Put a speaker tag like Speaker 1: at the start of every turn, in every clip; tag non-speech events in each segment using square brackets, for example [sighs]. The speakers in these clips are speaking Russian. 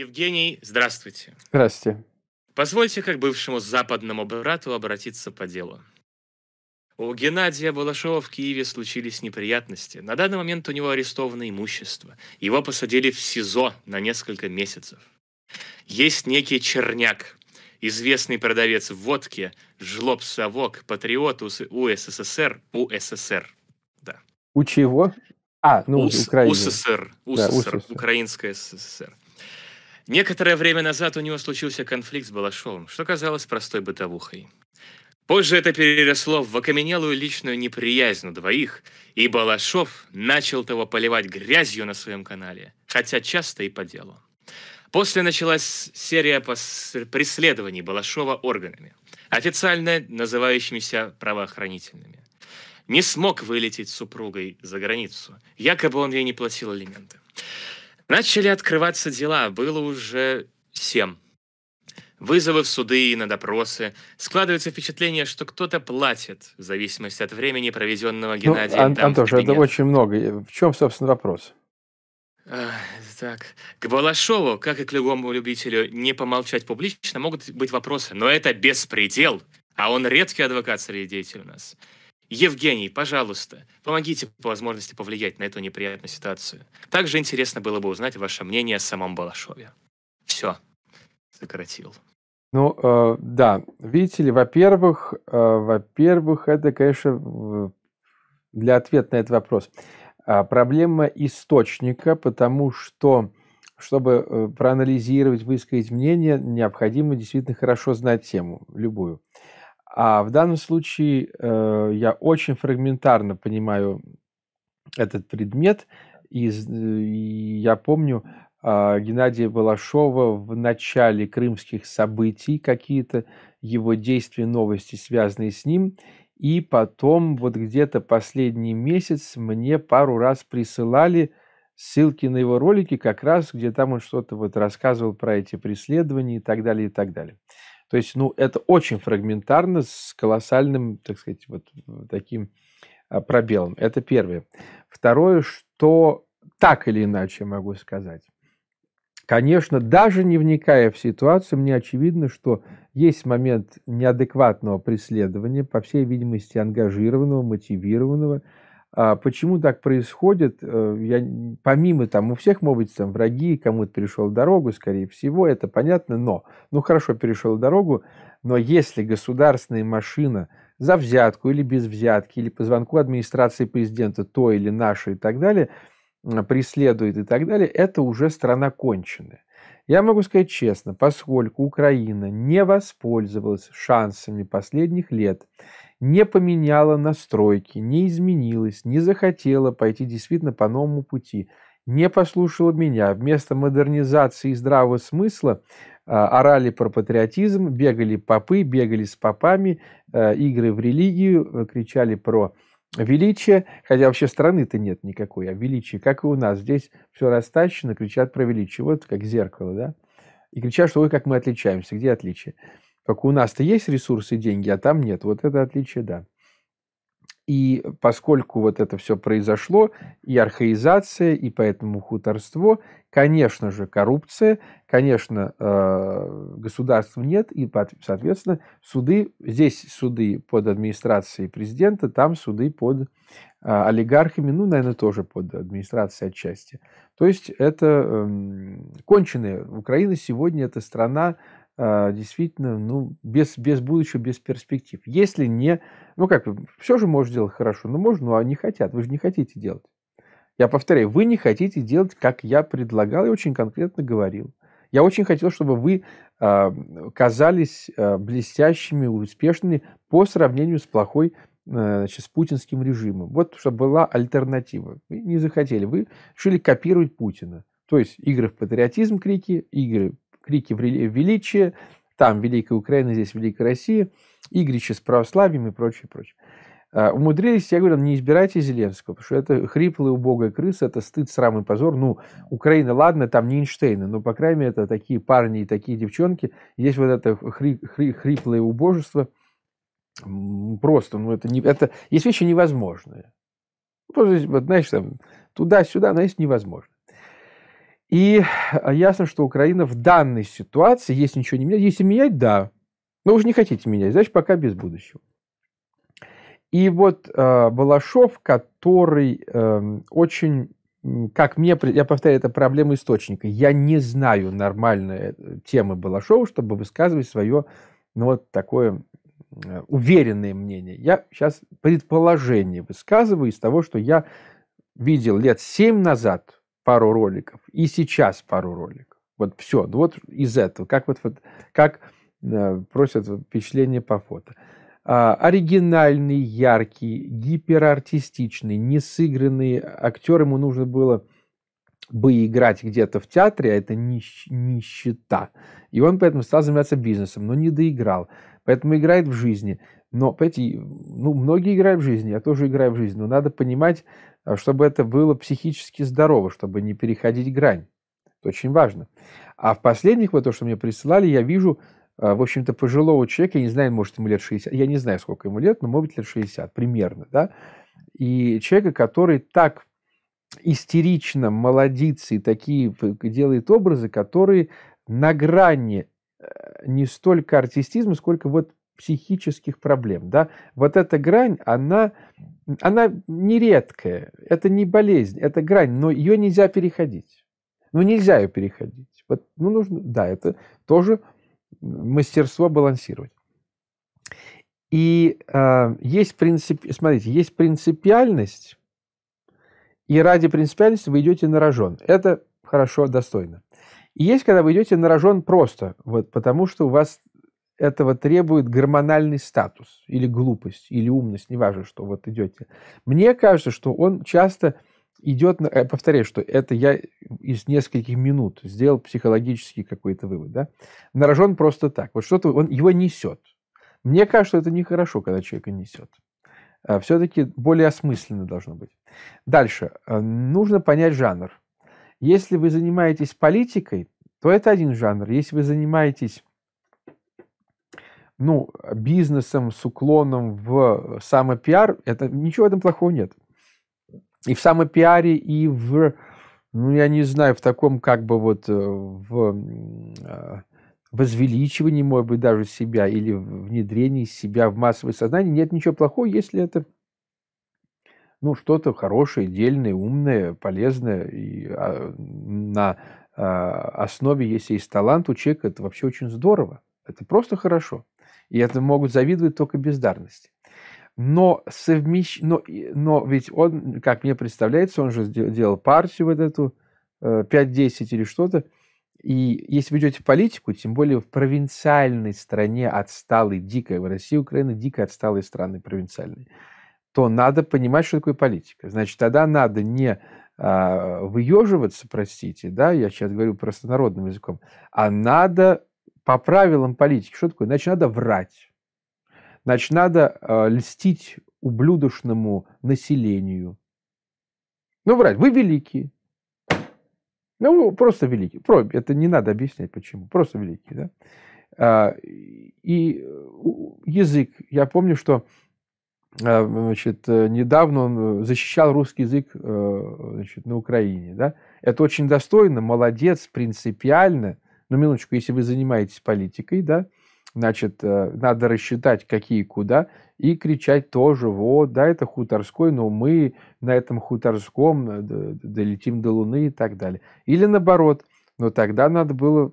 Speaker 1: Евгений, здравствуйте. Здравствуйте. Позвольте как бывшему западному брату обратиться по делу. У Геннадия Балашова в Киеве случились неприятности. На данный момент у него арестовано имущество. Его посадили в СИЗО на несколько месяцев. Есть некий черняк, известный продавец водки, жлоб-совок, патриот у СССР. Да.
Speaker 2: У чего? А, ну, Ус, Украина. УССР, УССР, да, УССР,
Speaker 1: Украинская СССР. Некоторое время назад у него случился конфликт с Балашовым, что казалось простой бытовухой. Позже это переросло в окаменелую личную неприязнь у двоих, и Балашов начал того поливать грязью на своем канале, хотя часто и по делу. После началась серия преследований Балашова органами, официально называющимися правоохранительными. Не смог вылететь с супругой за границу, якобы он ей не платил алименты. Начали открываться дела, было уже семь. Вызовы в суды и на допросы. Складывается впечатление, что кто-то платит, в зависимости от времени, проведенного ну, Геннадием ну, Ан- там Антош, это очень
Speaker 2: много. В чем, собственно, вопрос?
Speaker 1: так, к Балашову, как и к любому любителю не помолчать публично, могут быть вопросы, но это беспредел, а он редкий адвокат среди деятелей у нас. Евгений, пожалуйста, помогите по возможности повлиять на эту неприятную ситуацию. Также интересно было бы узнать ваше мнение о самом Балашове. Все, сократил.
Speaker 2: Ну, э, да, видите ли, во-первых, э, во-первых, это, конечно, для ответа на этот вопрос. А проблема источника, потому что, чтобы э, проанализировать, высказать мнение, необходимо действительно хорошо знать тему, любую. А в данном случае э, я очень фрагментарно понимаю этот предмет. И, и я помню э, Геннадия Балашова в начале крымских событий, какие-то его действия, новости, связанные с ним. И потом вот где-то последний месяц мне пару раз присылали ссылки на его ролики, как раз где там он что-то вот рассказывал про эти преследования и так далее, и так далее. То есть, ну, это очень фрагментарно с колоссальным, так сказать, вот э, таким а, пробелом. Это первое. Второе, что так или иначе могу сказать. Конечно, даже не вникая в ситуацию, мне очевидно, что есть момент неадекватного преследования, по всей видимости, ангажированного, мотивированного, а почему так происходит? Э, я, помимо там, у всех могут быть там враги, кому-то перешел дорогу, скорее всего, это понятно, но, ну хорошо, перешел дорогу, но если государственная машина за взятку или без взятки, или по звонку администрации президента то или наше и так далее, преследует и так далее, это уже страна конченая. Я могу сказать честно, поскольку Украина не воспользовалась шансами последних лет не поменяла настройки, не изменилась, не захотела пойти действительно по новому пути, не послушала меня. Вместо модернизации и здравого смысла э, орали про патриотизм, бегали попы, бегали с попами, э, игры в религию, э, кричали про величие, хотя вообще страны-то нет никакой, а величие, как и у нас. Здесь все растащено, кричат про величие. Вот как зеркало, да? И кричат, что ой, как мы отличаемся, где отличие? Как у нас-то есть ресурсы, деньги, а там нет. Вот это отличие, да. И поскольку вот это все произошло, и архаизация, и поэтому хуторство, конечно же, коррупция, конечно, э, государства нет, и, соответственно, суды, здесь суды под администрацией президента, там суды под э, олигархами, ну, наверное, тоже под администрацией отчасти. То есть это эм, конченые. Украина сегодня, это страна а, действительно, ну, без, без будущего, без перспектив. Если не, ну как, все же можешь делать хорошо, но ну, можно, но ну, они а хотят, вы же не хотите делать. Я повторяю, вы не хотите делать, как я предлагал и очень конкретно говорил. Я очень хотел, чтобы вы э, казались э, блестящими, успешными по сравнению с плохой, э, значит, с путинским режимом. Вот, чтобы была альтернатива. Вы не захотели, вы решили копировать Путина. То есть игры в патриотизм крики, игры крики величия, там Великая Украина, здесь Великая Россия, игрища с православием и прочее, прочее. А, умудрились, я говорю, не избирайте Зеленского, потому что это хриплая, убогая крыса, это стыд, срам и позор. Ну, Украина, ладно, там не Эйнштейны, но, по крайней мере, это такие парни и такие девчонки. Здесь вот это хри хри хриплое убожество просто, ну, это, не, это есть вещи невозможные. Ну, просто, вот, знаешь, там, туда-сюда, но есть невозможно. И а, ясно, что Украина в данной ситуации, если ничего не менять, если менять, да. Но вы же не хотите менять, значит, пока без будущего. И вот э, Балашов, который э, очень, как мне, я повторяю, это проблема источника. Я не знаю нормальной э, темы Балашова, чтобы высказывать свое, ну вот такое э, уверенное мнение. Я сейчас предположение высказываю из того, что я видел лет семь назад – пару роликов, и сейчас пару роликов. Вот все, ну вот из этого, как вот, вот как э, просят впечатление по фото. Э, оригинальный, яркий, гиперартистичный, не сыгранный актер, ему нужно было бы играть где-то в театре, а это нищ, нищета. И он поэтому стал заниматься бизнесом, но не доиграл. Поэтому играет в жизни. Но, понимаете, ну, многие играют в жизнь, я тоже играю в жизнь, но надо понимать, э, чтобы это было психически здорово, чтобы не переходить грань. Это очень важно. А в последних, вот то, что мне присылали, я вижу, э, в общем-то, пожилого человека, я не знаю, может, ему лет 60, я не знаю, сколько ему лет, но, может лет 60 примерно, да, и человека, который так истерично молодится и такие делает образы, которые на грани э, не столько артистизма, сколько вот психических проблем. Да? Вот эта грань, она, она нередкая, это не болезнь, это грань, но ее нельзя переходить. Ну, нельзя ее переходить. Вот, ну, нужно, да, это тоже мастерство балансировать. И э, есть принцип, смотрите, есть принципиальность, и ради принципиальности вы идете на рожон. Это хорошо, достойно. И есть, когда вы идете на рожон просто, вот, потому что у вас этого требует гормональный статус или глупость, или умность, неважно, что вот идете. Мне кажется, что он часто идет, на, э, повторяю, что это я из нескольких минут сделал психологический какой-то вывод, да, нарожен просто так. Вот что-то он его несет. Мне кажется, что это нехорошо, когда человека несет. А Все-таки более осмысленно должно быть. Дальше. А, нужно понять жанр. Если вы занимаетесь политикой, то это один жанр. Если вы занимаетесь ну, бизнесом с уклоном в самопиар, это, ничего в этом плохого нет. И в самопиаре, и в, ну, я не знаю, в таком как бы вот э, в э, возвеличивании, может быть, даже себя или внедрении себя в массовое сознание нет ничего плохого, если это ну, что-то хорошее, дельное, умное, полезное и а, на а, основе, если есть талант у человека, это вообще очень здорово. Это просто хорошо. И это могут завидовать только бездарности. Но, совмещ... но, но ведь он, как мне представляется, он же делал партию вот эту, 5-10 э, или что-то. И если вы идете в политику, тем более в провинциальной стране отсталой, дикой, в России, Украина дико отсталые страны провинциальные, то надо понимать, что такое политика. Значит, тогда надо не а, выеживаться, простите, да, я сейчас говорю простонародным языком, а надо по правилам политики, что такое? Значит, надо врать. Значит, надо э, льстить ублюдочному населению. Ну, врать, вы великие. Ну, просто великие. Про, это не надо объяснять, почему. Просто великие, да? А, э, и язык. Я помню, что э, значит, э, недавно он э, защищал русский язык значит, на Украине. Да? Это очень достойно, молодец, принципиально – ну, минуточку, если вы занимаетесь политикой, да, значит, э, надо рассчитать, какие куда, и кричать тоже, вот, да, это хуторской, но мы на этом хуторском э, долетим до Луны и так далее. Или наоборот, но тогда надо было,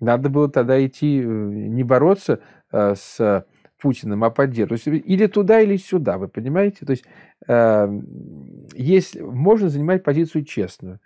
Speaker 2: надо было тогда идти, э, не бороться с Путиным, а поддерживать. Или туда, или сюда, вы понимаете? То есть, есть можно занимать позицию честную.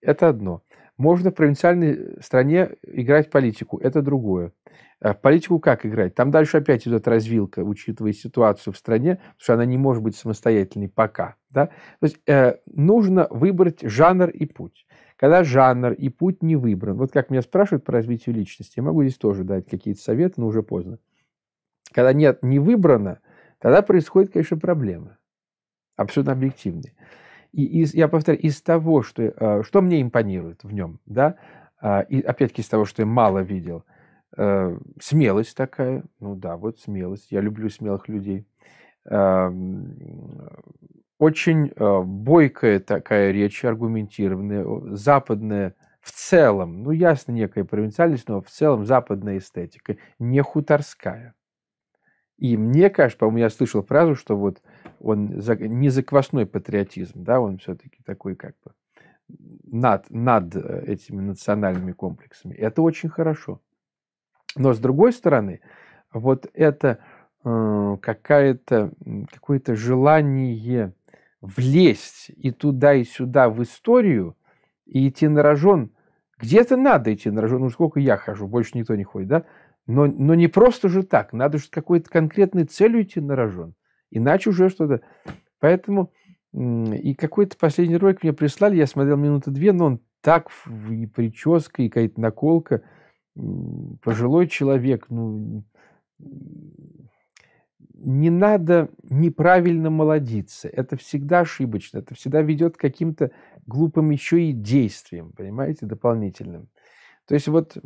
Speaker 2: Это одно – можно в провинциальной э, стране играть политику, это другое. А в политику как играть? Там дальше опять идет развилка, учитывая ситуацию в стране, потому что она не может быть самостоятельной пока. Да? То есть э, нужно выбрать жанр и путь. Когда жанр и путь не выбран, вот как меня спрашивают по развитию личности, я могу здесь тоже дать какие-то советы, но уже поздно. Когда нет, не выбрано, тогда происходит, конечно, проблемы Абсолютно объективные. И из, я повторяю, из того, что, э, что мне импонирует в нем, да, а, и опять-таки из того, что я мало видел, э, смелость такая, ну да, вот смелость, я люблю смелых людей. Эм, очень э, бойкая такая речь, аргументированная, западная в целом, ну ясно, некая провинциальность, но в целом западная эстетика, не хуторская. И мне кажется, по-моему, я слышал фразу, что вот он за, не заквасной патриотизм, да, он все-таки такой как бы над, над э, этими национальными комплексами. Это очень хорошо. Но с другой стороны, вот это э, какая-то, какое-то желание влезть и туда, и сюда в историю, и идти на рожон. Где-то надо идти на рожон. Ну, сколько я хожу, больше никто не ходит, да? Но, но не просто же так. Надо же какой-то конкретной целью идти на рожон. Иначе уже что-то... Поэтому и какой-то последний ролик мне прислали, я смотрел минуты две, но он так, и прическа, и какая-то наколка. Пожилой человек, ну, не надо неправильно молодиться. Это всегда ошибочно. Это всегда ведет к каким-то глупым еще и действиям, понимаете, дополнительным. То есть вот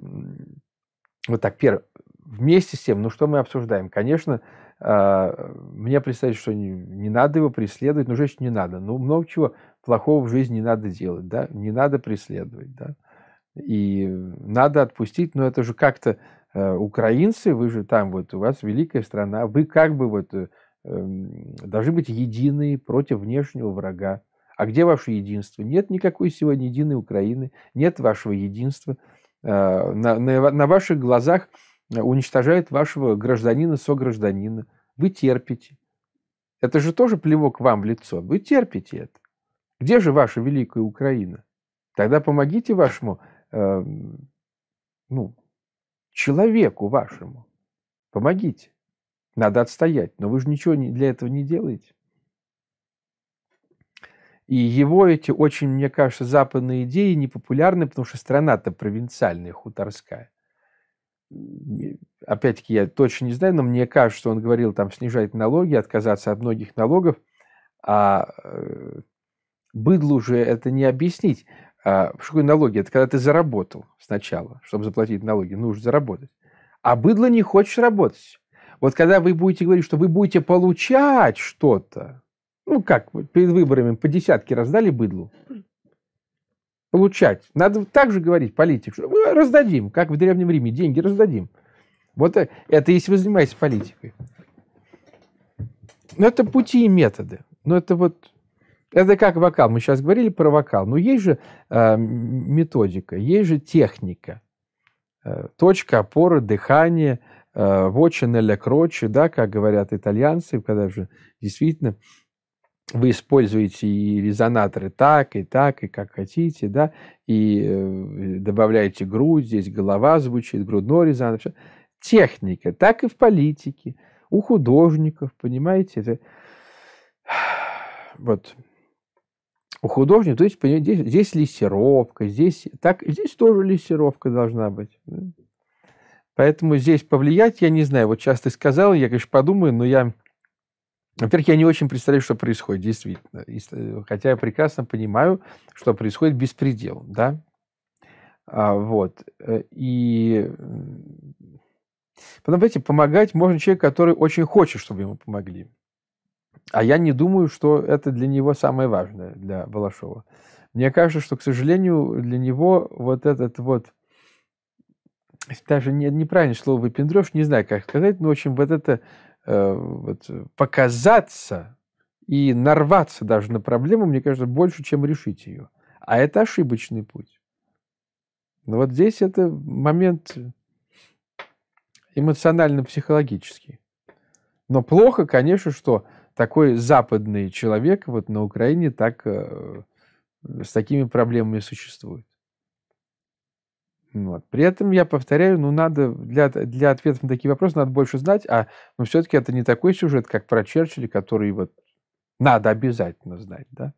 Speaker 2: вот так, первое. Вместе с тем, ну что мы обсуждаем? Конечно, а, мне представить, что не, не надо его преследовать, но женщину не надо. Ну, много чего плохого в жизни не надо делать, да, не надо преследовать, да. И надо отпустить, но это же как-то э, украинцы, вы же там вот, у вас великая страна, вы как бы вот э, эм, должны быть едины против внешнего врага. А где ваше единство? Нет никакой сегодня единой Украины, нет вашего единства. Э, на, на, на ваших глазах э, уничтожают вашего гражданина, согражданина. Вы терпите. Это же тоже плевок вам в лицо. Вы терпите это. Где же ваша великая Украина? Тогда помогите вашему э, ну, человеку вашему. Помогите. Надо отстоять. Но вы же ничего для этого не делаете. И его эти очень, мне кажется, западные идеи непопулярны, потому что страна-то провинциальная, хуторская. Опять-таки, я точно не знаю, но мне кажется, что он говорил там снижать налоги, отказаться от многих налогов. А э, быдлу же это не объяснить. А, что такое налоги? Это когда ты заработал сначала, чтобы заплатить налоги, нужно заработать. А быдло не хочешь работать. Вот когда вы будете говорить, что вы будете получать что-то, ну как, перед выборами по десятке раздали быдлу. Получать. Надо также говорить политик, что мы «Э, раздадим, как в Древнем Риме, деньги раздадим. Вот э, это если вы занимаетесь политикой. Но это пути и методы. Но это вот это как вокал. Мы сейчас говорили про вокал. Но есть же э, методика, есть же техника. Э, точка опоры, дыхание, э, вочина да, как говорят итальянцы, когда же действительно вы используете и резонаторы так, и так, и как хотите, да, и э, добавляете грудь, здесь голова звучит, грудной резонатор. Техника, так и в политике, у художников, понимаете, это [sighs] вот у художников, то есть, понимаете, здесь, здесь лессировка, здесь, так, здесь тоже лессировка должна быть. Поэтому здесь повлиять я не знаю. Вот часто сказал, я, конечно, подумаю, но я во-первых, я не очень представляю, что происходит, действительно. Э, хотя я прекрасно понимаю, что происходит беспредел, да? А, вот. Э, и потом, знаете, помогать можно человеку, который очень хочет, чтобы ему помогли. А я не думаю, что это для него самое важное, для Балашова. Мне кажется, что, к сожалению, для него вот этот вот даже не, неправильное слово «выпендреж», не знаю, как сказать, но, в общем, вот это Э, вот, э, показаться и нарваться даже на проблему, мне кажется, больше, чем решить ее. А это ошибочный путь. Но ну вот здесь это момент эмоционально-психологический. Но плохо, конечно, что такой западный человек вот на Украине так, э, с такими проблемами существует. Вот. При этом, я повторяю, ну надо для, для ответов на такие вопросы надо больше знать, а ну, все-таки это не такой сюжет, как про Черчилля, который вот надо обязательно знать, да?